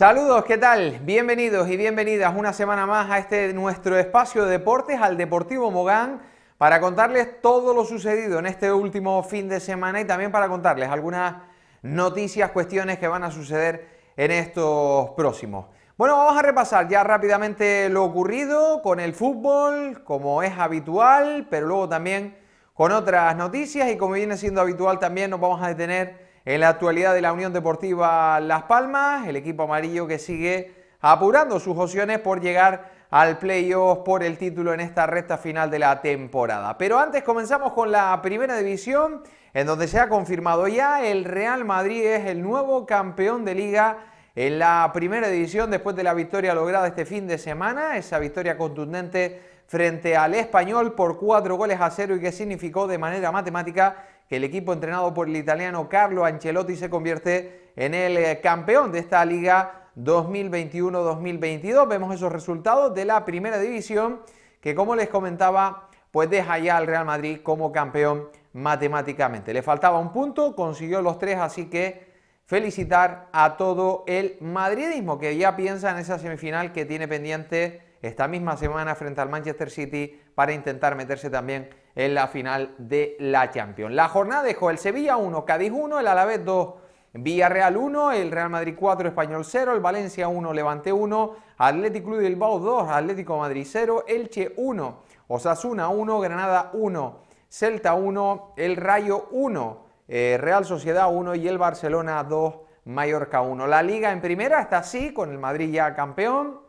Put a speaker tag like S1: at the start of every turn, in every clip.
S1: Saludos, ¿qué tal? Bienvenidos y bienvenidas una semana más a este nuestro espacio de deportes, al Deportivo Mogán, para contarles todo lo sucedido en este último fin de semana y también para contarles algunas noticias, cuestiones que van a suceder en estos próximos. Bueno, vamos a repasar ya rápidamente lo ocurrido con el fútbol, como es habitual, pero luego también con otras noticias y como viene siendo habitual también nos vamos a detener en la actualidad de la Unión Deportiva Las Palmas, el equipo amarillo que sigue apurando sus opciones por llegar al playoff por el título en esta recta final de la temporada. Pero antes comenzamos con la primera división, en donde se ha confirmado ya el Real Madrid es el nuevo campeón de liga en la primera división después de la victoria lograda este fin de semana, esa victoria contundente frente al español por cuatro goles a cero y que significó de manera matemática que el equipo entrenado por el italiano Carlo Ancelotti se convierte en el eh, campeón de esta liga 2021-2022. Vemos esos resultados de la primera división que como les comentaba, pues deja ya al Real Madrid como campeón matemáticamente. Le faltaba un punto, consiguió los tres, así que felicitar a todo el madridismo que ya piensa en esa semifinal que tiene pendiente esta misma semana frente al Manchester City para intentar meterse también en la final de la Champions. La jornada dejó el Sevilla 1, Cádiz 1, el Alavés 2, Villarreal 1, el Real Madrid 4, Español 0, el Valencia 1, Levante 1, Atlético Club Bilbao 2, Atlético Madrid 0, Elche 1, Osasuna 1, Granada 1, Celta 1, el Rayo 1, eh, Real Sociedad 1 y el Barcelona 2, Mallorca 1. La liga en primera está así, con el Madrid ya campeón,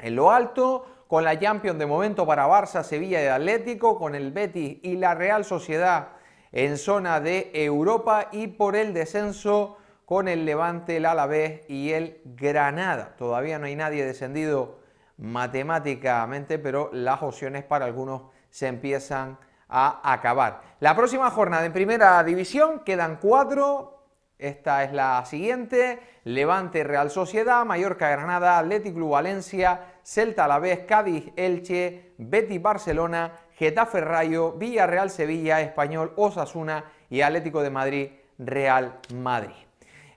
S1: en lo alto, con la Champions de momento para Barça, Sevilla y Atlético, con el Betis y la Real Sociedad en zona de Europa y por el descenso con el Levante, el Alavés y el Granada. Todavía no hay nadie descendido matemáticamente, pero las opciones para algunos se empiezan a acabar. La próxima jornada en primera división quedan cuatro. Esta es la siguiente. Levante, Real Sociedad, Mallorca, Granada, Atlético Valencia, Celta la vez, Cádiz Elche, Betis Barcelona, Getafe Rayo, Villarreal Sevilla, Español Osasuna y Atlético de Madrid Real Madrid.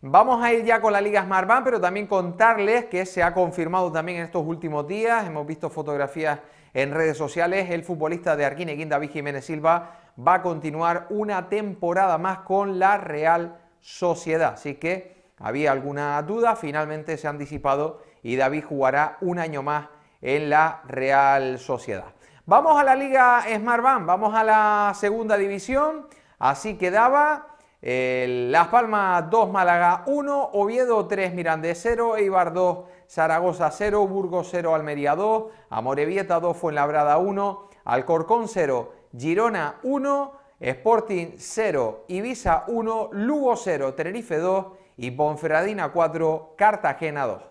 S1: Vamos a ir ya con la Liga Smartbank, pero también contarles que se ha confirmado también en estos últimos días, hemos visto fotografías en redes sociales, el futbolista de Arquineguín, David Jiménez Silva, va a continuar una temporada más con la Real Sociedad. Así que había alguna duda, finalmente se han disipado y David jugará un año más en la Real Sociedad. Vamos a la Liga Smartbank, vamos a la segunda división. Así quedaba Las Palmas 2, Málaga 1, Oviedo 3, Mirandés 0, Eibar 2, Zaragoza 0, Burgos 0, Almería 2, Amorebieta 2, Fuenlabrada 1, Alcorcón 0, Girona 1, Sporting 0, Ibiza 1, Lugo 0, Tenerife 2 y Ponferradina 4, Cartagena 2.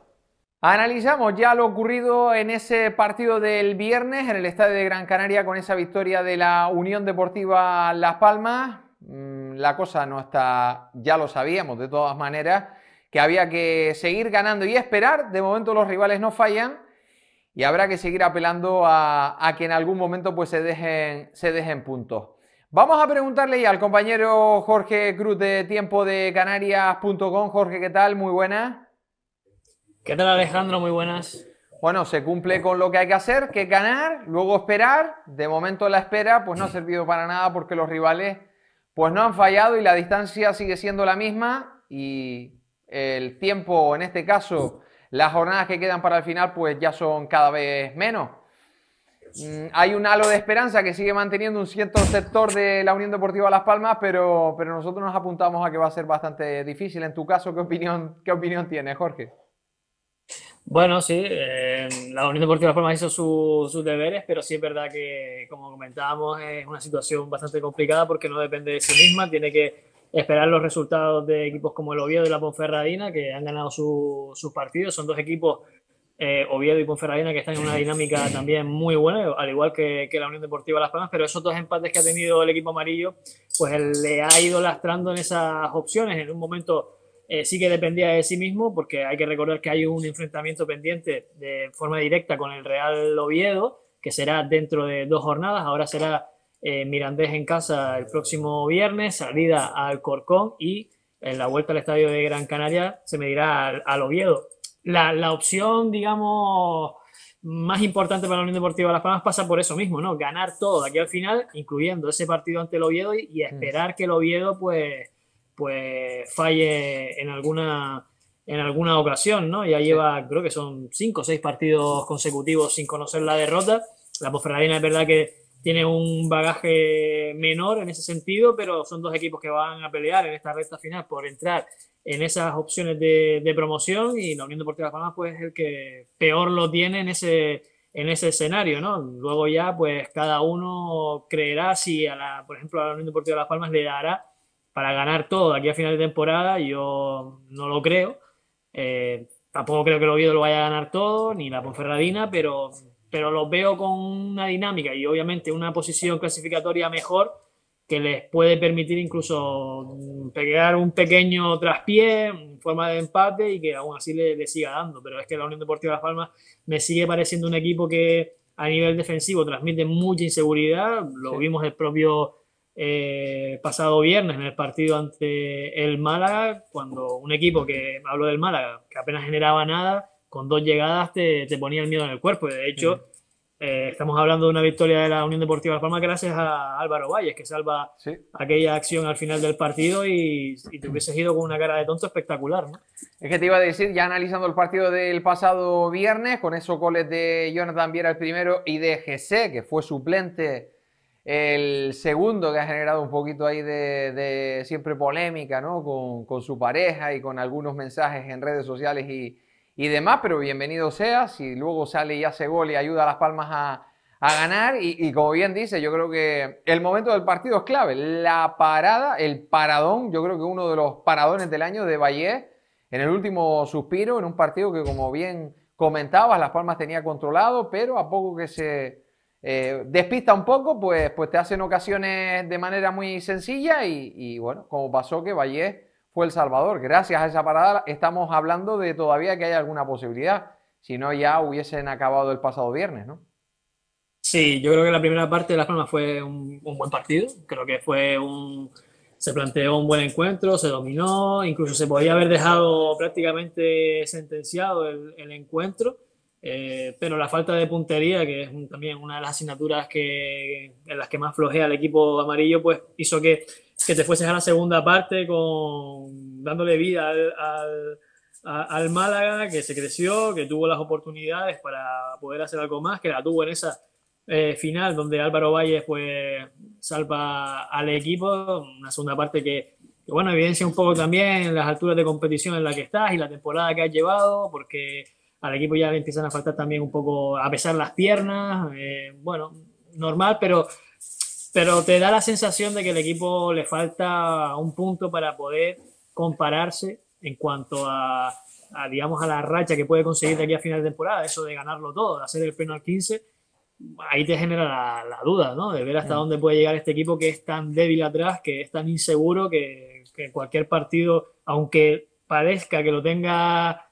S1: Analizamos ya lo ocurrido en ese partido del viernes en el Estadio de Gran Canaria con esa victoria de la Unión Deportiva Las Palmas. Mm, la cosa no está, ya lo sabíamos de todas maneras, que había que seguir ganando y esperar. De momento los rivales no fallan y habrá que seguir apelando a, que en algún momento pues se dejen, se dejen puntos. Vamos a preguntarle ya al compañero Jorge Cruz de tiempo de Canarias.com. Jorge, ¿qué tal? Muy buenas. ¿Qué tal Alejandro? Muy buenas. Bueno, se cumple con lo que hay que hacer, que ganar, luego esperar. De momento la espera pues no ha servido para nada porque los rivales pues no han fallado y la distancia sigue siendo la misma y el tiempo, en este caso, las jornadas que quedan para el final pues ya son cada vez menos. Mm, hay un halo de esperanza que sigue manteniendo un cierto sector de la Unión Deportiva Las Palmas, pero, pero nosotros nos apuntamos a que va a ser bastante difícil. En tu caso, ¿qué opinión, qué opinión tienes, Jorge?
S2: Bueno, sí, eh, la Unión Deportiva de la hizo sus deberes, pero sí es verdad que, como comentábamos, es una situación bastante complicada porque no depende de sí misma, tiene que esperar los resultados de equipos como el Oviedo y la Ponferradina, que han ganado sus partidos. Son dos equipos, eh, Oviedo y Ponferradina, que están en una dinámica también muy buena, al igual que, que la Unión Deportiva de Las Palmas, pero esos dos empates que ha tenido el equipo amarillo, pues le ha ido lastrando en esas opciones. En un momento eh, sí que dependía de sí mismo, porque hay que recordar que hay un enfrentamiento pendiente de forma directa con el Real Oviedo, que será dentro de dos jornadas. Ahora será eh, Mirandés en casa el próximo viernes, salida al Corcón y en la vuelta al estadio de Gran Canaria se medirá al, Oviedo. La, opción, digamos, más importante para la Unión Deportiva de Las Palmas pasa por eso mismo, ¿no? Ganar todo aquí al final, incluyendo ese partido ante el Oviedo y, mm. esperar que el Oviedo, pues pues falle en alguna, en alguna ocasión, ¿no? Ya lleva, creo que son cinco o seis partidos consecutivos sin conocer la derrota. La Pofradina es verdad que tiene un bagaje menor en ese sentido, pero son dos equipos que van a pelear en esta recta final por entrar en esas opciones de, promoción y la Unión Deportiva de Las Palmas pues es el que peor lo tiene en ese, en ese escenario, ¿no? Luego ya pues cada uno creerá si a por ejemplo a la Unión Deportiva de Las Palmas le dará para ganar todo aquí a final de temporada, yo no lo creo. Eh, tampoco creo que el Oviedo lo vaya a ganar todo, ni la Ponferradina, pero, pero los veo con una dinámica y obviamente una posición clasificatoria mejor que les puede permitir incluso mm, pegar un pequeño traspié en mm, forma de empate y que aún así le, siga dando. Pero es que la Unión Deportiva Las Palmas me sigue pareciendo un equipo que a nivel defensivo transmite mucha inseguridad. Lo vimos el propio eh, pasado viernes en el partido ante el Málaga, cuando un equipo que, hablo del Málaga, que apenas generaba nada, con dos llegadas te, ponía el miedo en el cuerpo. De hecho, eh, estamos hablando de una victoria de la Unión Deportiva la Palma gracias a Álvaro Valles, que salva aquella acción al final del partido y, te hubieses ido con una cara de tonto espectacular.
S1: Es que te iba a decir, ya analizando el partido del pasado viernes, con esos goles de Jonathan Viera el primero y de GC, que fue suplente el segundo que ha generado un poquito ahí de, siempre polémica, ¿no? Con, su pareja y con algunos mensajes en redes sociales y, demás, pero bienvenido sea. Si luego sale y hace gol y ayuda a Las Palmas a, ganar. Y, y, como bien dice, yo creo que el momento del partido es clave. La parada, el paradón, yo creo que uno de los paradones del año de Valle en el último suspiro, en un partido que, como bien comentabas, Las Palmas tenía controlado, pero a poco que se eh, despista un poco, pues, pues te hacen ocasiones de manera muy sencilla y, bueno, como pasó que valle fue el salvador. Gracias a esa parada estamos hablando de todavía que hay alguna posibilidad. Si no, ya hubiesen acabado el pasado viernes, ¿no?
S2: Sí, yo creo que la primera parte de la Palmas fue un, buen partido. Creo que fue un. Se planteó un buen encuentro, se dominó, incluso se podía haber dejado prácticamente sentenciado el encuentro eh, pero la falta de puntería, que es también una de las asignaturas que, en las que más flojea el equipo amarillo, pues hizo que, que te fueses a la segunda parte con, dándole vida al, al, Málaga, que se creció, que tuvo las oportunidades para poder hacer algo más, que la tuvo en esa eh, final donde Álvaro Valles pues salva al equipo, una segunda parte que, que bueno, evidencia un poco también las alturas de competición en la que estás y la temporada que has llevado, porque al equipo ya le empiezan a faltar también un poco a pesar las piernas, eh, bueno, normal, pero, pero te da la sensación de que el equipo le falta un punto para poder compararse en cuanto a, digamos, a la racha que puede conseguir de aquí a final de temporada, eso de ganarlo todo, de hacer el penal 15, ahí te genera la, duda, ¿no? De ver hasta mm. dónde puede llegar este equipo que es tan débil atrás, que es tan inseguro, que, en cualquier partido, aunque parezca que lo tenga...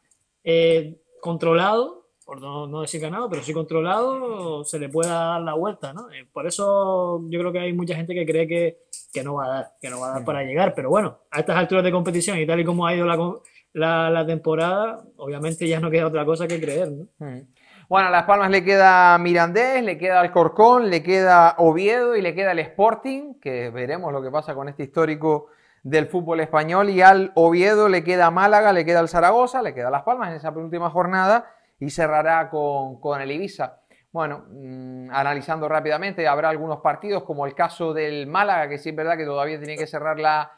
S2: Eh, controlado, por no, decir ganado, pero sí controlado, se le pueda dar la vuelta, ¿no? Eh, por eso yo creo que hay mucha gente que cree que, que no va a dar, que no va a dar para llegar, pero bueno, a estas alturas de competición y tal y como ha ido la, temporada, obviamente ya no queda otra cosa que creer,
S3: mm.
S1: Bueno, a Las Palmas le queda Mirandés, le queda Alcorcón, le queda Oviedo y le queda el Sporting, que veremos lo que pasa con este histórico del fútbol español y al Oviedo le queda Málaga, le queda el Zaragoza, le queda Las Palmas en esa última jornada y cerrará con, el Ibiza. Bueno, mm, analizando rápidamente, habrá algunos partidos como el caso del Málaga, que sí es verdad que todavía tiene que cerrar la,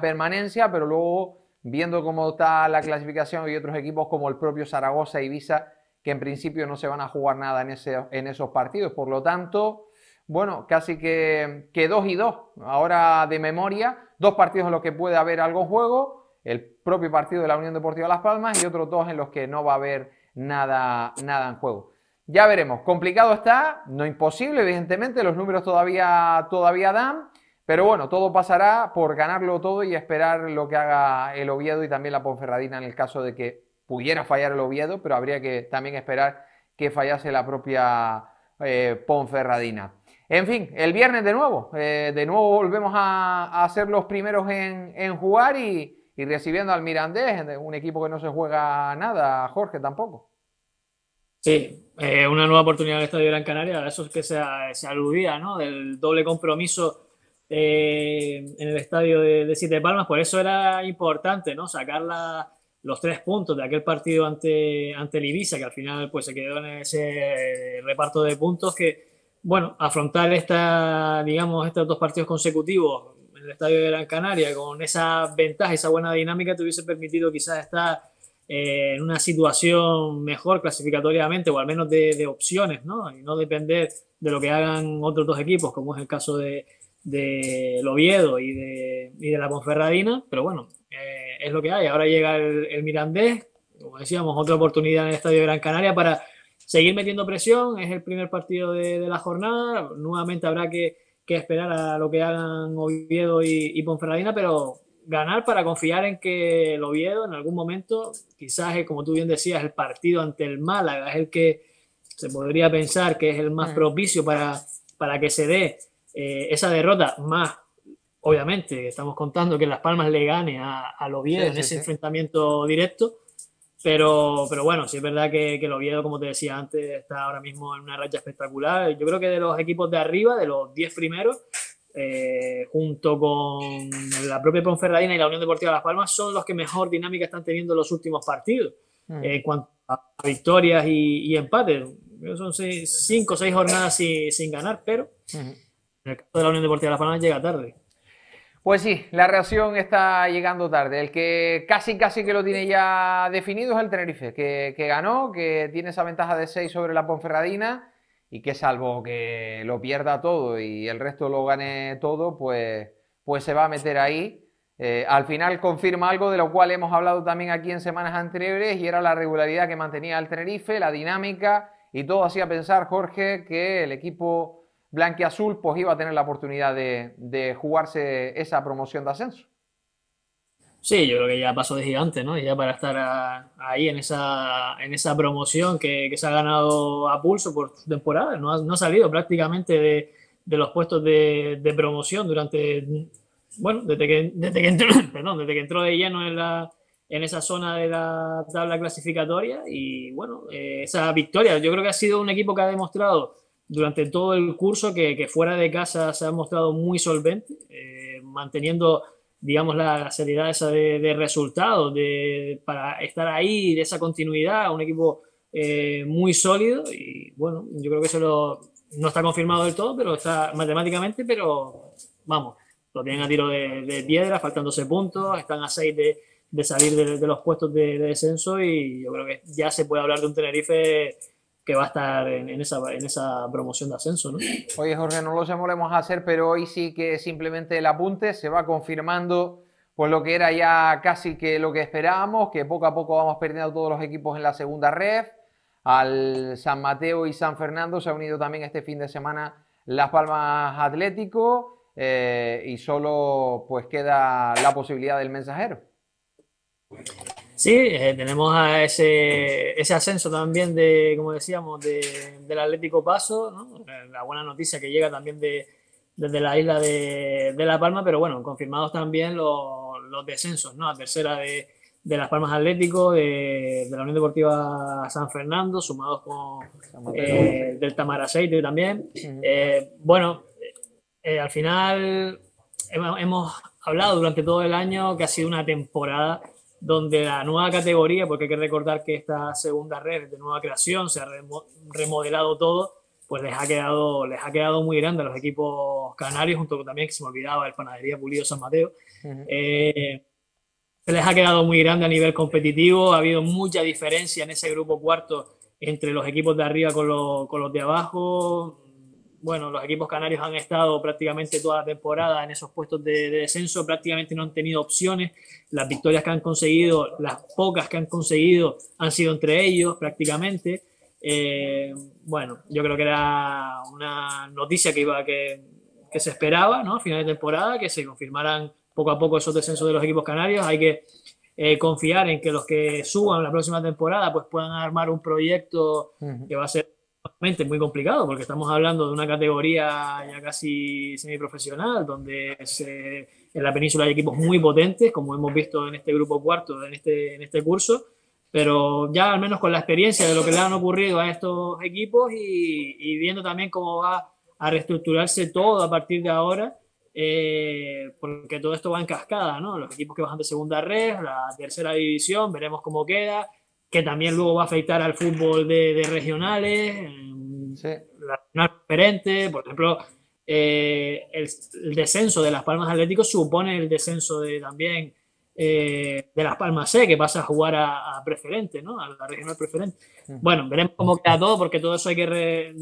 S1: permanencia, pero luego viendo cómo está la clasificación y otros equipos como el propio Zaragoza y Ibiza, que en principio no se van a jugar nada en, ese, en esos partidos. Por lo tanto, bueno, casi que, dos y dos. Ahora de memoria, dos partidos en los que puede haber algo juego, el propio partido de la Unión Deportiva Las Palmas y otros dos en los que no va a haber nada, nada en juego. Ya veremos, complicado está, no imposible, evidentemente, los números todavía, todavía dan, pero bueno, todo pasará por ganarlo todo y esperar lo que haga el Oviedo y también la Ponferradina en el caso de que pudiera fallar el Oviedo, pero habría que también esperar que fallase la propia eh, Ponferradina. En fin, el viernes de nuevo, eh, de nuevo volvemos a, a, ser los primeros en, jugar y, recibiendo al Mirandés, un equipo que no se juega nada, Jorge tampoco.
S2: Sí, eh, una nueva oportunidad del el Estadio Gran Canaria, eso es que se, aludía, ¿no? Del doble compromiso eh, en el estadio de, de, Siete Palmas, por eso era importante, ¿no? Sacar los tres puntos de aquel partido ante, ante el Ibiza, que al final pues se quedó en ese reparto de puntos que bueno, afrontar esta, digamos, estos dos partidos consecutivos en el Estadio de Gran Canaria con esa ventaja, esa buena dinámica, te hubiese permitido quizás estar eh, en una situación mejor clasificatoriamente o al menos de, opciones, ¿no? Y no depender de lo que hagan otros dos equipos, como es el caso de, de Oviedo y de, y de la Ponferradina, pero bueno, eh, es lo que hay. Ahora llega el, el Mirandés, como decíamos, otra oportunidad en el Estadio de Gran Canaria para seguir metiendo presión, es el primer partido de, la jornada, nuevamente habrá que, esperar a lo que hagan Oviedo y, Ponferradina, pero ganar para confiar en que el Oviedo en algún momento, quizás como tú bien decías, el partido ante el Málaga es el que se podría pensar que es el más ah. propicio para, para que se dé eh, esa derrota, más obviamente estamos contando que Las Palmas le gane a, Oviedo en ese enfrentamiento directo, pero, bueno, sí es verdad que, lo el Oviedo, como te decía antes, está ahora mismo en una racha espectacular. Yo creo que de los equipos de arriba, de los 10 primeros, eh, junto con la propia Ponferradina y la Unión Deportiva de Las Palmas, son los que mejor dinámica están teniendo los últimos partidos. Mm. Eh, en cuanto a victorias y, empates, son 5 cinco o seis jornadas sin, ganar, pero mm. en el caso de la Unión Deportiva de Las Palmas llega tarde.
S1: Pues sí, la reacción está llegando tarde. El que casi, casi que lo tiene ya definido es el Tenerife, que, ganó, que tiene esa ventaja de 6 sobre la Ponferradina y que salvo que lo pierda todo y el resto lo gane todo, pues, pues se va a meter ahí. Eh, al final confirma algo de lo cual hemos hablado también aquí en semanas anteriores y era la regularidad que mantenía el Tenerife, la dinámica y todo hacía pensar, Jorge, que el equipo blanquiazul pues iba a tener la oportunidad de, jugarse esa promoción de ascenso.
S2: Sí, yo creo que ya pasó de gigante, ¿no? Ya para estar ahí en esa, en esa promoción que, se ha ganado a pulso por temporada, no ha, salido prácticamente de, los puestos de, promoción durante, bueno, desde que, desde que entró, de lleno en la, en esa zona de la tabla clasificatoria y bueno, eh, esa victoria, yo creo que ha sido un equipo que ha demostrado durante todo el curso que, fuera de casa se ha mostrado muy solvente, eh, manteniendo, digamos, la, seriedad esa de, resultados, de, para estar ahí, de esa continuidad, un equipo eh, muy sólido y bueno, yo creo que eso no está confirmado del todo, pero está matemáticamente, pero vamos, lo tienen a tiro de, de piedra, faltándose puntos, están a seis de, salir de, de los puestos de, descenso y yo creo que ya se puede hablar de un Tenerife que va a estar en, esa,
S1: en esa promoción de ascenso. ¿no? Oye, Jorge, no lo sabemos a hacer, pero hoy sí que simplemente el apunte se va confirmando pues lo que era ya casi que lo que esperábamos, que poco a poco vamos perdiendo todos los equipos en la segunda red. Al San Mateo y San Fernando se ha unido también este fin de semana Las Palmas Atlético eh, y solo pues queda la posibilidad del mensajero. Sí,
S2: eh, tenemos a ese, ascenso también de, como decíamos,
S1: del Atlético
S2: Paso, la buena noticia que llega también desde la isla de, La Palma, pero bueno, confirmados también los, descensos, ¿no? a tercera de, Las Palmas Atlético, de, la Unión Deportiva San Fernando, sumados con eh, del Tamaraceite también. Eh, bueno, eh, al final hemos, hablado durante todo el año que ha sido una temporada donde la nueva categoría, porque hay que recordar que esta segunda red de nueva creación, se ha remodelado todo, pues les ha quedado, les ha quedado muy grande a los equipos canarios, junto con también, que se me olvidaba, el Panadería Pulido San Mateo. Eh, se les ha quedado muy grande a nivel competitivo, ha habido mucha diferencia en ese grupo cuarto entre los equipos de arriba con, con los de abajo, bueno, los equipos canarios han estado prácticamente toda la temporada en esos puestos de, descenso, prácticamente no han tenido opciones. Las victorias que han conseguido, las pocas que han conseguido, han sido entre ellos prácticamente. Eh, bueno, yo creo que era una noticia que, iba, que, que se esperaba ¿no? a final de temporada, que se confirmaran poco a poco esos descensos de los equipos canarios. Hay que eh, confiar en que los que suban la próxima temporada pues puedan armar un proyecto que va a ser muy complicado porque estamos hablando de una categoría ya casi semiprofesional donde eh, en la península hay equipos muy potentes, como hemos visto en este grupo cuarto, en este, en este curso, pero ya al menos con la experiencia de lo que le han ocurrido a estos equipos y, viendo también cómo va a reestructurarse todo a partir de ahora. Eh, porque todo esto va en cascada, ¿no? Los equipos que bajan de segunda red, la tercera división, veremos cómo queda, que también luego va a afectar al fútbol de, regionales, la regional preferente, por ejemplo, eh, el, descenso de Las Palmas Atléticos supone el descenso de también eh, de Las Palmas C, que pasa a jugar a, preferente, ¿no? A la regional preferente. Mm. Bueno, veremos cómo queda todo, porque todo eso hay que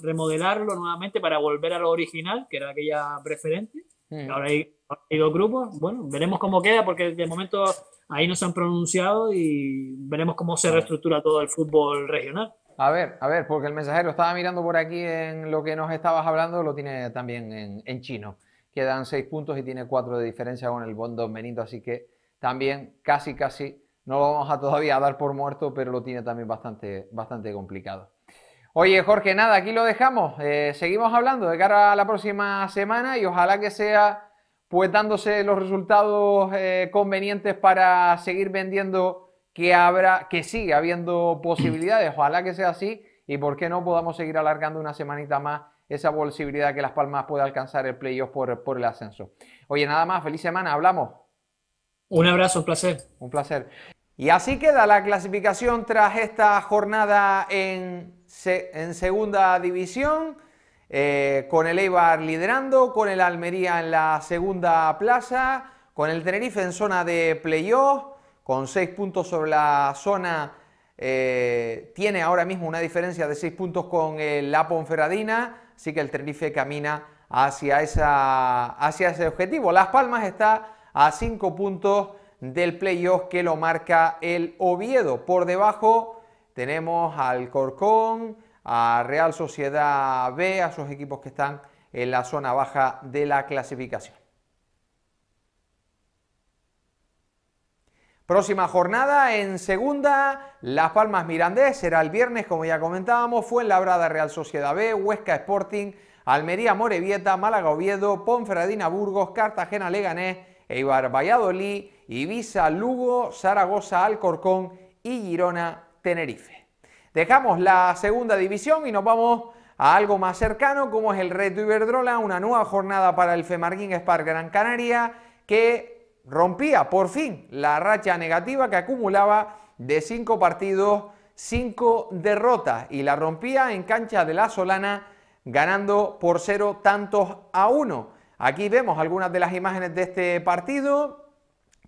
S2: remodelarlo nuevamente para volver a lo original, que era aquella preferente. Mm. Ahora hay, dos grupos, bueno, veremos cómo queda, porque de momento ahí no se han pronunciado
S1: y veremos cómo se reestructura todo el fútbol regional. A ver, a ver, porque el mensajero estaba mirando por aquí en lo que nos estabas hablando, lo tiene también en, chino. Quedan seis puntos y tiene cuatro de diferencia con el bondo Benito, así que también casi, casi no lo vamos a todavía dar por muerto, pero lo tiene también bastante, bastante complicado. Oye, Jorge, nada, aquí lo dejamos. Eh, seguimos hablando de cara a la próxima semana y ojalá que sea pues dándose los resultados eh, convenientes para seguir vendiendo que habrá, que sigue habiendo posibilidades. Ojalá que sea así y por qué no podamos seguir alargando una semanita más esa posibilidad que Las Palmas pueda alcanzar el playoff por, por el ascenso. Oye, nada más, feliz semana, hablamos. Un abrazo, un placer. Un placer. Y así queda la clasificación tras esta jornada en en segunda división, eh, con el Eibar liderando, con el Almería en la segunda plaza, con el Tenerife en zona de playoff, con seis puntos sobre la zona, eh, tiene ahora mismo una diferencia de seis puntos con el la Ponferradina, así que el Tenerife camina hacia, esa, hacia ese objetivo. Las Palmas está a cinco puntos del playoff que lo marca el Oviedo. Por debajo tenemos al Corcón, a Real Sociedad B, a sus equipos que están en la zona baja de la clasificación. Próxima jornada en segunda, Las Palmas Mirandés, será el viernes como ya comentábamos, fue en brada Real Sociedad B, Huesca Sporting, Almería Morevieta, Málaga Oviedo, Ponferradina Burgos, Cartagena Leganés, Eibar Valladolid, Ibiza Lugo, Zaragoza Alcorcón y Girona Tenerife. Dejamos la segunda división y nos vamos a algo más cercano como es el Reto Iberdrola, una nueva jornada para el Femarguín Spar Gran Canaria que rompía por fin la racha negativa que acumulaba de cinco partidos, cinco derrotas y la rompía en cancha de la Solana ganando por cero tantos a uno. Aquí vemos algunas de las imágenes de este partido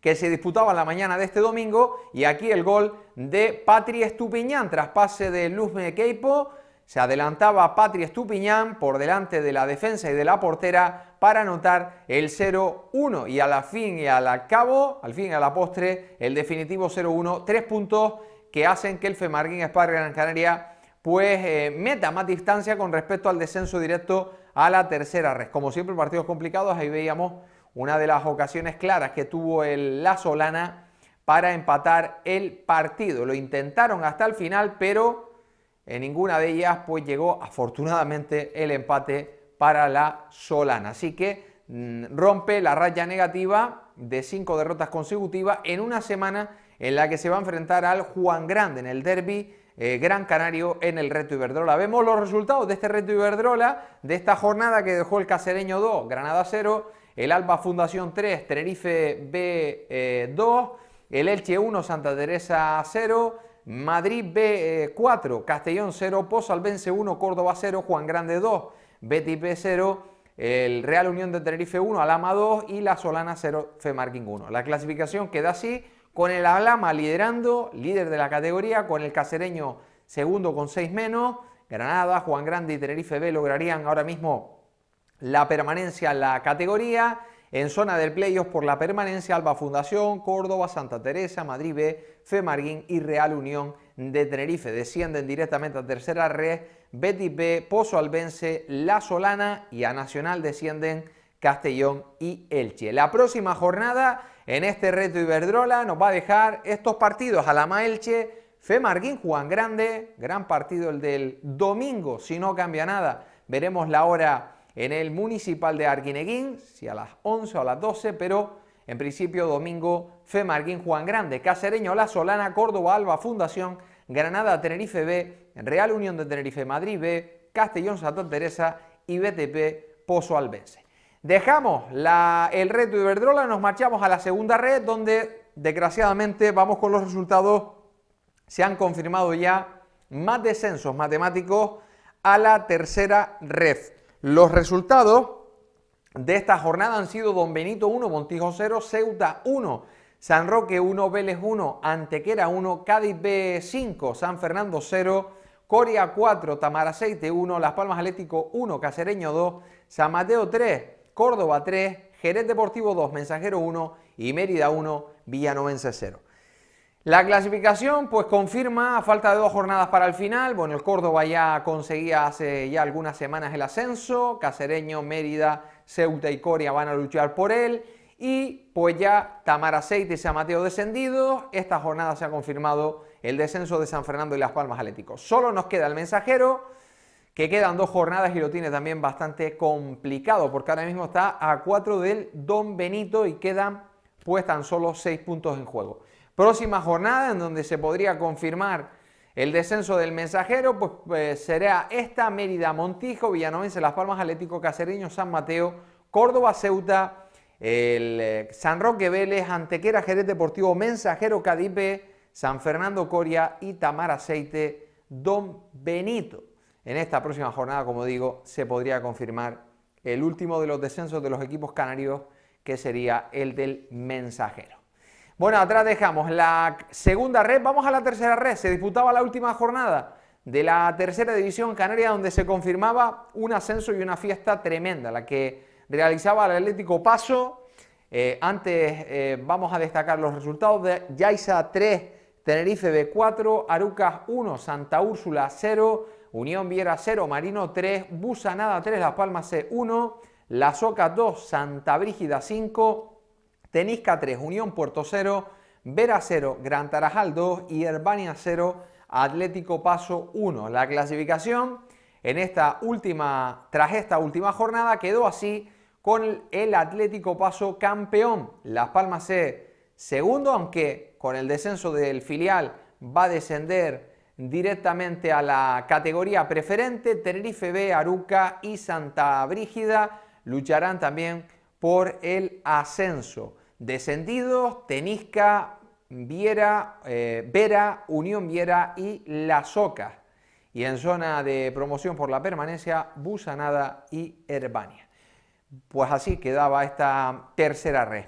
S1: que se disputaba la mañana de este domingo y aquí el gol de Patri Estupiñán tras pase de Luzme Keipo. Se adelantaba Patri Estupiñán por delante de la defensa y de la portera para anotar el 0-1 y a la fin y al cabo, al fin y a la postre, el definitivo 0-1, tres puntos que hacen que el Femarguín Spar Gran Canaria pues eh, meta más distancia con respecto al descenso directo a la tercera red. Como siempre, partidos complicados, ahí veíamos una de las ocasiones claras que tuvo el La Solana para empatar el partido. Lo intentaron hasta el final, pero en ninguna de ellas pues llegó afortunadamente el empate para la Solana. Así que mm, rompe la raya negativa de cinco derrotas consecutivas en una semana en la que se va a enfrentar al Juan Grande en el derby eh, Gran Canario en el reto Iberdrola. Vemos los resultados de este reto Iberdrola, de esta jornada que dejó el Casereño 2, Granada 0, el Alba Fundación 3, Tenerife B2, eh, el Elche 1, Santa Teresa 0, Madrid B 4, eh, Castellón 0, Pozalvence 1, Córdoba 0, Juan Grande 2, Betis 0, el Real Unión de Tenerife 1, Alama 2 y la Solana 0, Marking 1. La clasificación queda así, con el Alama liderando, líder de la categoría, con el Casereño segundo con 6 menos, Granada, Juan Grande y Tenerife B lograrían ahora mismo la permanencia en la categoría. En zona del playoff por la permanencia, Alba Fundación, Córdoba, Santa Teresa, Madrid B, Femarguín y Real Unión de Tenerife. Descienden directamente a tercera red, Betis B, Pozo Albense, La Solana y a Nacional descienden Castellón y Elche. La próxima jornada en este reto Iberdrola nos va a dejar estos partidos. Alama Elche, Femarguín, Juan Grande, gran partido el del domingo, si no cambia nada. Veremos la hora en el Municipal de Arguineguín, si a las 11 o a las 12, pero en principio domingo Femarguín, Juan Grande, Casereño, La Solana, Córdoba, Alba, Fundación, Granada, Tenerife B, Real Unión de Tenerife, Madrid B, Castellón, Santa Teresa y BTP Pozo Albense. Dejamos el reto Iberdrola, nos marchamos a la segunda red donde desgraciadamente vamos con los resultados. Se han confirmado ya más descensos matemáticos a la tercera red. Los resultados de esta jornada han sido Don Benito 1, Montijo 0, Ceuta 1, San Roque 1, Vélez 1, Antequera 1, Cádiz B 5, San Fernando 0, Coria 4, Tamaraceite 1, Las Palmas Atlético 1, Casereño 2, San Mateo 3, Córdoba 3, Jerez Deportivo 2, Mensajero 1 y Mérida 1, Villanovense 0. La clasificación pues confirma a falta de dos jornadas para el final. Bueno, el Córdoba ya conseguía hace ya algunas semanas el ascenso, Cacereño, Mérida, Ceuta y Coria van a luchar por él y pues ya Tamar Aceite y San Mateo descendidos. Esta jornada se ha confirmado el descenso de San Fernando y Las Palmas Atlético. Solo nos queda el mensajero que quedan dos jornadas y lo tiene también bastante complicado porque ahora mismo está a cuatro del Don Benito y quedan pues tan solo seis puntos en juego próxima jornada en donde se podría confirmar el descenso del mensajero, pues, eh, será esta Mérida, Montijo, Villanovense, Las Palmas, Atlético Cacereño, San Mateo, Córdoba, Ceuta, el eh, San Roque Vélez, Antequera, Jerez Deportivo, Mensajero, Cadipe, San Fernando, Coria y Tamar Aceite, Don Benito. En esta próxima jornada, como digo, se podría confirmar el último de los descensos de los equipos canarios, que sería el del mensajero. Bueno, atrás dejamos la segunda red, vamos a la tercera red. Se disputaba la última jornada de la tercera división canaria donde se confirmaba un ascenso y una fiesta tremenda, la que realizaba el Atlético Paso. Eh, antes eh, vamos a destacar los resultados de Yaiza 3, Tenerife B4, Arucas 1, Santa Úrsula 0, Unión Viera 0, Marino 3, Busanada 3, Las Palmas C1, La Soca 2, Santa Brígida 5, Tenisca 3, Unión Puerto 0, Vera 0, Gran Tarajal 2 y Herbania 0, Atlético Paso 1. La clasificación en esta última, tras esta última jornada quedó así con el Atlético Paso campeón. Las Palmas C segundo, aunque con el descenso del filial va a descender directamente a la categoría preferente. Tenerife B, Aruca y Santa Brígida lucharán también por el ascenso. Descendidos, Tenisca, Viera, eh, Vera, Unión Viera y La Soca. Y en zona de promoción por la permanencia, Busanada y Herbania. Pues así quedaba esta tercera red.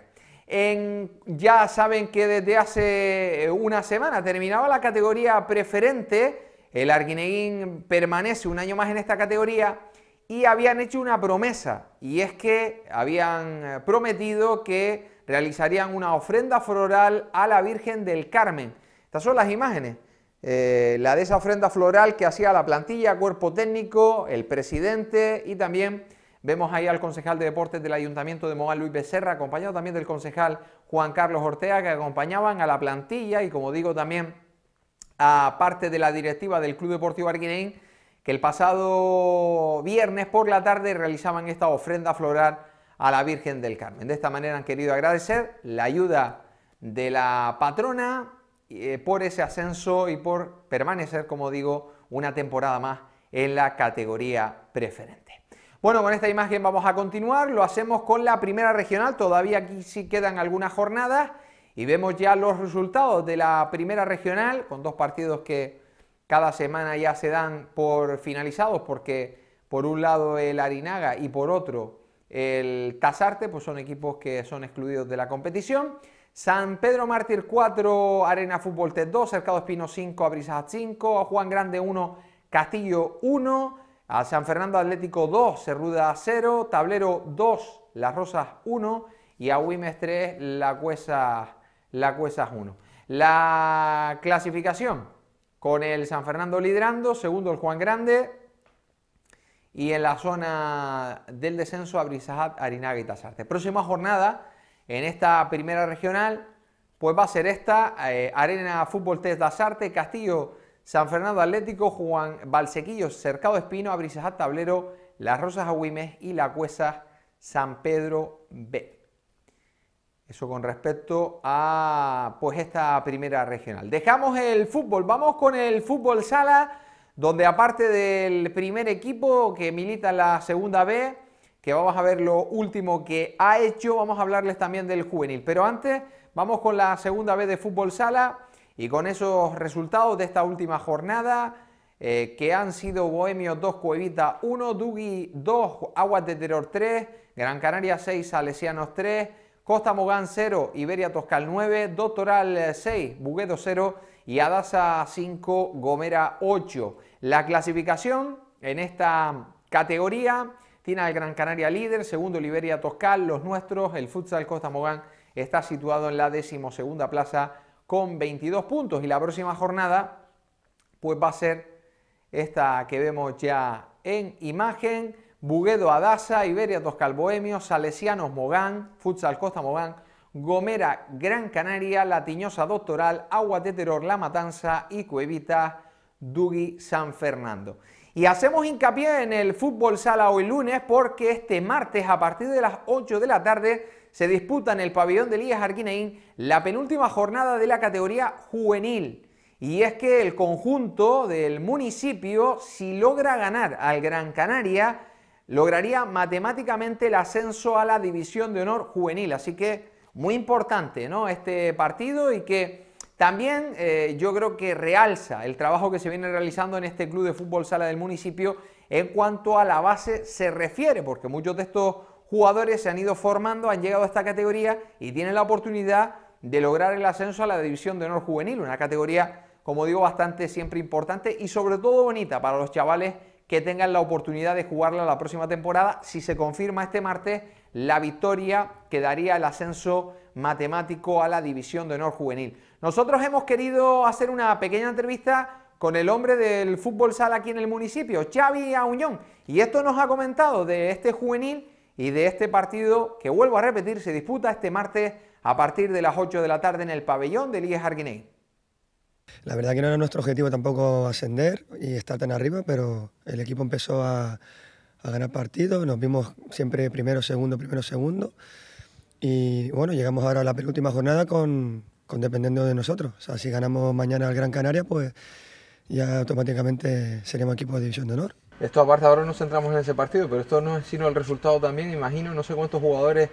S1: ya saben que desde hace eh, una semana terminaba la categoría preferente. El Arguineguín permanece un año más en esta categoría y habían hecho una promesa y es que habían eh, prometido que realizarían una ofrenda floral a la Virgen del Carmen. Estas son las imágenes. Eh, la de esa ofrenda floral que hacía la plantilla, cuerpo técnico, el presidente y también vemos ahí al concejal de deportes del Ayuntamiento de Málaga, Luis Becerra, acompañado también del concejal Juan Carlos Ortega, que acompañaban a la plantilla y como digo también a parte de la directiva del Club Deportivo Arguineín, que el pasado viernes por la tarde realizaban esta ofrenda floral a la Virgen del Carmen. De esta manera han querido agradecer la ayuda de la patrona eh, por ese ascenso y por permanecer, como digo, una temporada más en la categoría preferente. Bueno, con esta imagen vamos a continuar, lo hacemos con la primera regional, todavía aquí sí quedan algunas jornadas y vemos ya los resultados de la primera regional con dos partidos que cada semana ya se dan por finalizados porque por un lado el Arinaga y por otro el Tazarte, pues son equipos que son excluidos de la competición. San Pedro Mártir 4, Arena Fútbol t 2, Cercado Espino 5, Abrisas 5, Juan Grande 1, Castillo 1, a San Fernando Atlético 2, Cerruda 0, Tablero 2, Las Rosas 1 y a Wimes 3, La Cuesa la 1. La clasificación con el San Fernando liderando, segundo el Juan Grande, y en la zona del descenso Abrisajat, Arinaga y Tasarte. Próxima jornada en esta primera regional, pues va a ser esta, eh, Arena Fútbol Test Tazarte, Castillo San Fernando Atlético, Juan Balsequillo, Cercado Espino, Abrisajat Tablero, Las Rosas Agüimes y La Cuesa San Pedro B. Eso con respecto a pues esta primera regional. Dejamos el fútbol, vamos con el fútbol sala donde aparte del primer equipo que milita en la segunda B, que vamos a ver lo último que ha hecho, vamos a hablarles también del juvenil. Pero antes vamos con la segunda B de fútbol sala y con esos resultados de esta última jornada. Eh, que han sido Bohemios 2, Cuevita 1, Dugi 2, Aguas de Terror 3, Gran Canaria 6, Salesianos 3, Costa Mogán 0, Iberia Toscal 9, Doctoral 6, eh, Buguedo 0 y Adasa 5, Gomera 8. La clasificación en esta categoría tiene al Gran Canaria líder, segundo Liberia Toscal, los nuestros, el Futsal Costa Mogán está situado en la decimosegunda plaza con 22 puntos y la próxima jornada pues va a ser esta que vemos ya en imagen, Buguedo Adasa, Iberia Toscal Bohemio, Salesianos Mogán, Futsal Costa Mogán, Gomera, Gran Canaria, La Tiñosa Doctoral, Agua de La Matanza y Cuevita, Dugui, San Fernando. Y hacemos hincapié en el fútbol sala hoy lunes porque este martes a partir de las 8 de la tarde se disputa en el pabellón de Lías Arguineín la penúltima jornada de la categoría juvenil. Y es que el conjunto del municipio, si logra ganar al Gran Canaria, lograría matemáticamente el ascenso a la División de Honor Juvenil. Así que muy importante ¿no? este partido y que también eh, yo creo que realza el trabajo que se viene realizando en este club de fútbol sala del municipio en cuanto a la base se refiere, porque muchos de estos jugadores se han ido formando, han llegado a esta categoría y tienen la oportunidad de lograr el ascenso a la División de Honor Juvenil, una categoría, como digo, bastante siempre importante y sobre todo bonita para los chavales que tengan la oportunidad de jugarla la próxima temporada. Si se confirma este martes, la victoria que daría el ascenso matemático a la División de Honor Juvenil. Nosotros hemos querido hacer una pequeña entrevista con el hombre del fútbol sala aquí en el municipio, Xavi Auñón, y esto nos ha comentado de este juvenil y de este partido que, vuelvo a repetir, se disputa este martes a partir de las 8 de la tarde en el pabellón de Ligue Arguiné.
S3: La verdad que no era nuestro objetivo tampoco ascender y estar tan arriba, pero el equipo empezó a, ganar partidos, nos vimos siempre primero, segundo, primero, segundo. Y bueno, llegamos ahora a la penúltima jornada con, con dependiendo de nosotros. O sea, si ganamos mañana al Gran Canaria, pues ya automáticamente seremos equipo de división de honor.
S1: Esto aparte ahora nos centramos en ese partido, pero esto no es sino el resultado también, imagino, no sé cuántos jugadores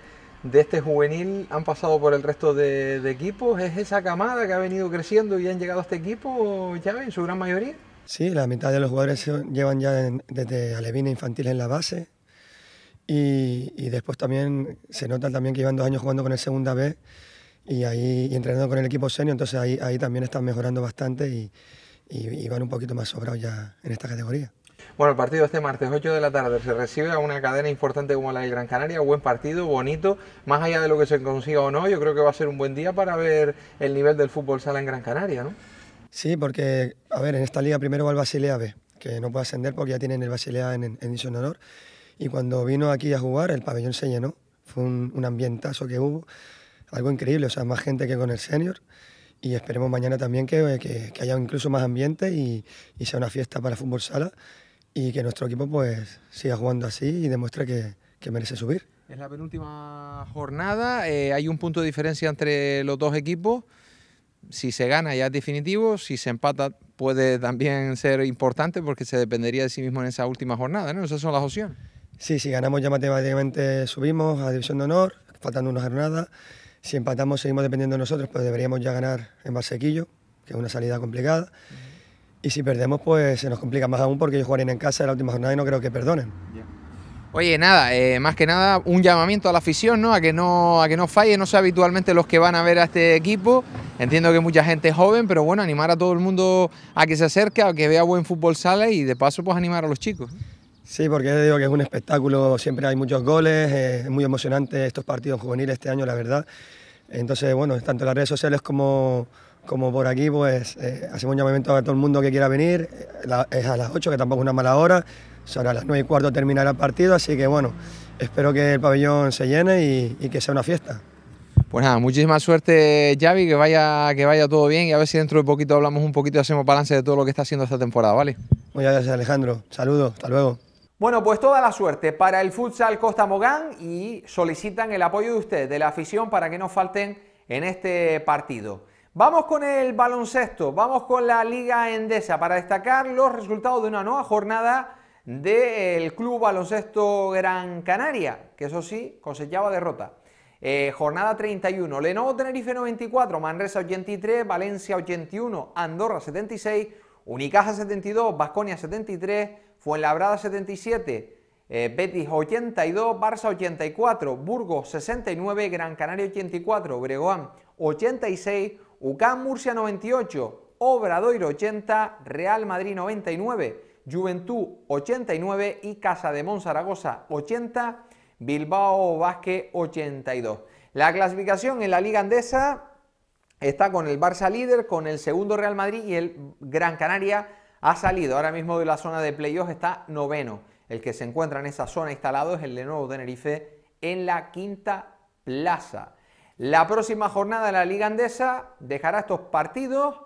S1: de este juvenil han pasado por el resto de, equipos? ¿Es esa camada que ha venido creciendo y han llegado a este
S3: equipo, ya en su gran mayoría? Sí, la mitad de los jugadores llevan ya desde Alevina Infantil en la base y, después también se nota también que llevan dos años jugando con el segunda B y ahí entrenando con el equipo senior, entonces ahí, ahí también están mejorando bastante y, y van un poquito más sobrados ya en esta categoría.
S1: Bueno, el partido este martes 8 de la tarde se recibe a una cadena importante como la del Gran Canaria, buen partido, bonito, más allá de lo que se consiga o no, yo creo que va a ser un buen día para ver el nivel del fútbol sala en Gran Canaria, ¿no?
S3: Sí, porque, a ver, en esta liga primero va el Basilea B, que no puede ascender porque ya tienen el Basilea en, en y cuando vino aquí a jugar el pabellón se llenó, fue un, ambientazo que hubo, algo increíble, o sea, más gente que con el senior y esperemos mañana también que, haya incluso más ambiente y, y sea una fiesta para fútbol sala y que nuestro equipo pues siga jugando así y demuestre que, merece subir.
S1: Es la penúltima jornada, eh, hay un punto de diferencia entre los dos equipos. Si se gana ya es definitivo, si se empata puede también ser importante porque se dependería de sí mismo en esa última jornada, ¿no?
S3: Esas son las opciones. Sí, si ganamos ya matemáticamente subimos a División de Honor, faltando una jornada. Si empatamos seguimos dependiendo de nosotros, pues deberíamos ya ganar en Barsequillo, que es una salida complicada. Y si perdemos, pues se nos complica más aún porque ellos jugarían en casa en la última jornada y no creo que perdonen.
S1: Oye, nada, eh, más que nada un llamamiento a la afición, ¿no? A que no, a que no falle, no sé habitualmente los que van a ver a este equipo. Entiendo que mucha gente es joven, pero bueno, animar a todo el mundo a que se acerque, a que vea buen fútbol sala y de paso pues animar a los chicos.
S3: Sí, porque digo que es un espectáculo, siempre hay muchos goles, eh, es muy emocionante estos partidos juveniles este año, la verdad. Entonces, bueno, tanto las redes sociales como, como por aquí, pues eh, hacemos un llamamiento a todo el mundo que quiera venir. es a las 8, que tampoco es una mala hora. Son a las 9 y cuarto terminará el partido, así que bueno, espero que el pabellón se llene y, que sea una fiesta. Pues nada, muchísima suerte Javi, que vaya, que vaya todo bien y a ver si dentro de poquito hablamos
S1: un poquito y hacemos balance de todo lo que está haciendo esta temporada, ¿vale? Muchas gracias Alejandro, saludos, hasta luego. Bueno, pues toda la suerte para el futsal Costa Mogán y solicitan el apoyo de ustedes, de la afición, para que no falten en este partido. Vamos con el baloncesto, vamos con la Liga Endesa para destacar los resultados de una nueva jornada del Club Baloncesto Gran Canaria, que eso sí, cosechaba derrota. Eh, jornada 31, Lenovo Tenerife 94, Manresa 83, Valencia 81, Andorra 76, Unicaja 72, Basconia 73, Fuenlabrada 77, eh, Betis 82, Barça 84, Burgos 69, Gran Canaria 84, Bregoán 86, UCAM Murcia 98, Obradoiro 80, Real Madrid 99, Juventud 89 y Casa de Monzaragoza 80, Bilbao Vázquez 82. La clasificación en la Liga Andesa está con el Barça líder, con el segundo Real Madrid y el Gran Canaria ha salido. Ahora mismo de la zona de playoff está noveno. El que se encuentra en esa zona instalado es el de Nuevo Tenerife en la quinta plaza. La próxima jornada de la Liga Andesa dejará estos partidos,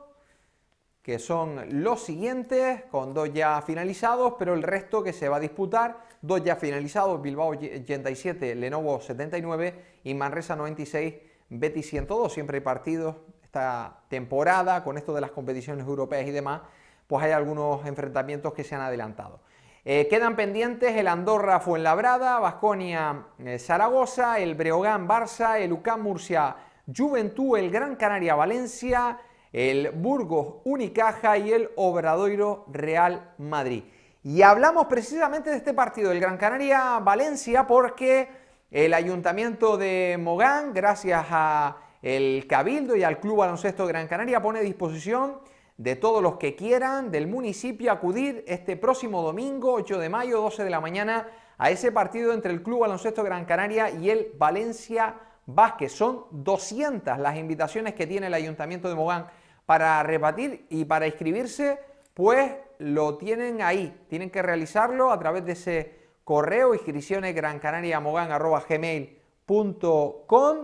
S1: que son los siguientes, con dos ya finalizados, pero el resto que se va a disputar, dos ya finalizados, Bilbao 87, Lenovo 79 y Manresa 96, Betis 102. Siempre hay partidos esta temporada, con esto de las competiciones europeas y demás, pues hay algunos enfrentamientos que se han adelantado. Eh, quedan pendientes el Andorra Fuenlabrada, Vasconia eh, Zaragoza, el Breogán Barça, el UCAM Murcia Juventud, el Gran Canaria Valencia, el Burgos Unicaja y el Obradoiro Real Madrid. Y hablamos precisamente de este partido, el Gran Canaria Valencia, porque el Ayuntamiento de Mogán, gracias a el Cabildo y al Club Baloncesto Gran Canaria, pone a disposición de todos los que quieran del municipio acudir este próximo domingo 8 de mayo 12 de la mañana a ese partido entre el Club Baloncesto Gran Canaria y el Valencia Vázquez. Son 200 las invitaciones que tiene el Ayuntamiento de Mogán para repartir y para inscribirse, pues lo tienen ahí. Tienen que realizarlo a través de ese correo inscripciones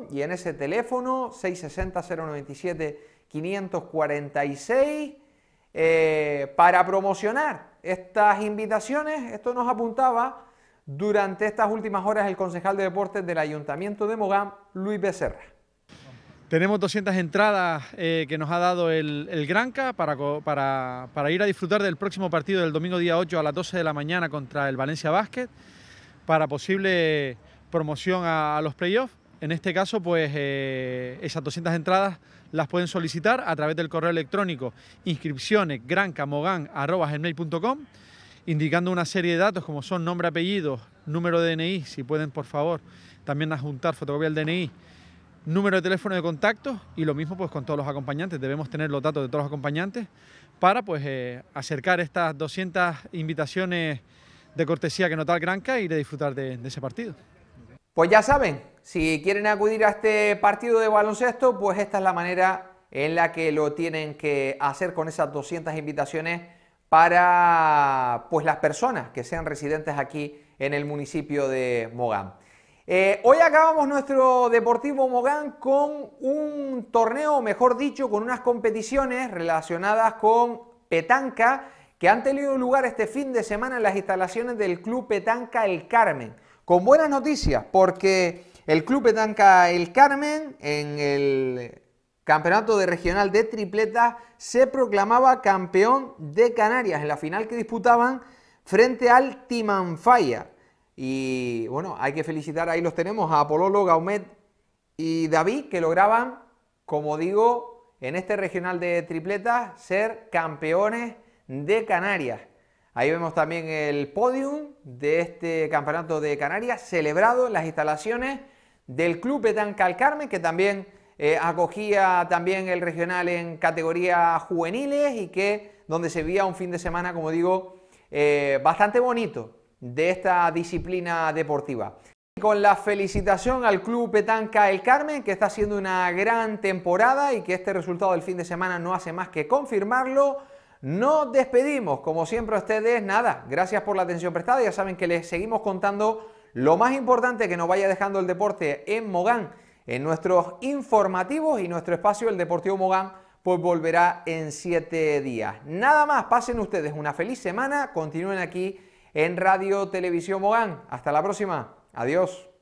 S1: y en ese teléfono 660 097 546 eh, para promocionar estas invitaciones. Esto nos apuntaba durante estas últimas horas el concejal de deportes del Ayuntamiento de Mogán, Luis Becerra. Tenemos 200 entradas eh, que nos ha dado el, Granca para, ir a disfrutar del próximo partido del domingo día 8 a las 12 de la mañana contra el Valencia Basket para posible promoción a, los playoffs. En este caso, pues eh, esas 200 entradas las pueden solicitar a través del correo electrónico inscripciones indicando una serie de datos como son nombre, apellido, número de DNI, si pueden por favor también adjuntar fotocopia del DNI, número de teléfono de contacto y lo mismo pues con todos los acompañantes, debemos tener los datos de todos los acompañantes para pues eh, acercar estas 200 invitaciones de cortesía que nota el Granca y de disfrutar de ese partido. Pues ya saben, si quieren acudir a este partido de baloncesto, pues esta es la manera en la que lo tienen que hacer con esas 200 invitaciones para pues, las personas que sean residentes aquí en el municipio de Mogán. Eh, hoy acabamos nuestro Deportivo Mogán con un torneo, mejor dicho, con unas competiciones relacionadas con petanca que han tenido lugar este fin de semana en las instalaciones del Club Petanca El Carmen con buenas noticias, porque el club Petanca El Carmen en el campeonato de regional de tripletas se proclamaba campeón de Canarias en la final que disputaban frente al Timanfaya. Y bueno, hay que felicitar, ahí los tenemos, a Apololo, Gaumet y David, que lograban, como digo, en este regional de tripletas ser campeones de Canarias. Ahí vemos también el podium de este campeonato de Canarias celebrado en las instalaciones del Club Petanca El Carmen, que también eh, acogía también el regional en categorías juveniles y que donde se vía un fin de semana, como digo, eh, bastante bonito de esta disciplina deportiva. Y con la felicitación al Club Petanca El Carmen, que está haciendo una gran temporada y que este resultado del fin de semana no hace más que confirmarlo. No despedimos, como siempre a ustedes, nada, gracias por la atención prestada, ya saben que les seguimos contando lo más importante que nos vaya dejando el deporte en Mogán, en nuestros informativos y nuestro espacio, el Deportivo Mogán, pues volverá en siete días. Nada más, pasen ustedes una feliz semana, continúen aquí en Radio Televisión Mogán. Hasta la próxima, adiós.